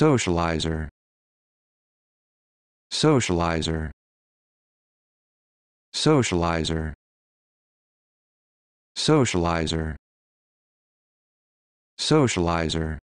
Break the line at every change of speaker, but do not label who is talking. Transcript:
Socializer. Socializer. Socializer. Socializer. Socializer.